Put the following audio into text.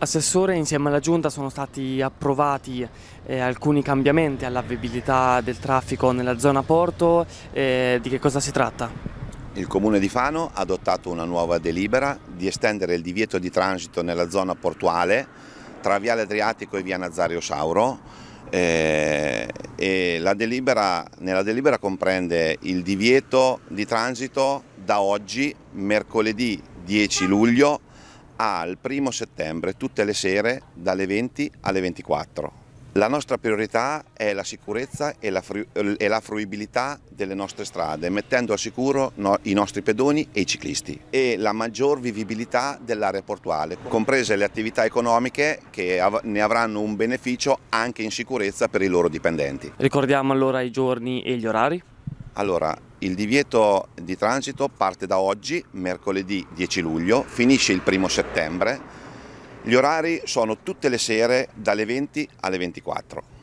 Assessore, insieme alla Giunta sono stati approvati eh, alcuni cambiamenti all'avvibilità del traffico nella zona porto, eh, di che cosa si tratta? Il Comune di Fano ha adottato una nuova delibera di estendere il divieto di transito nella zona portuale tra Viale Adriatico e Via Nazario Sauro eh, e la delibera, nella delibera comprende il divieto di transito da oggi, mercoledì 10 luglio al primo settembre tutte le sere dalle 20 alle 24. La nostra priorità è la sicurezza e la, fru e la fruibilità delle nostre strade, mettendo al sicuro no i nostri pedoni e i ciclisti e la maggior vivibilità dell'area portuale, comprese le attività economiche che av ne avranno un beneficio anche in sicurezza per i loro dipendenti. Ricordiamo allora i giorni e gli orari? Allora, il divieto di transito parte da oggi, mercoledì 10 luglio, finisce il primo settembre. Gli orari sono tutte le sere dalle 20 alle 24.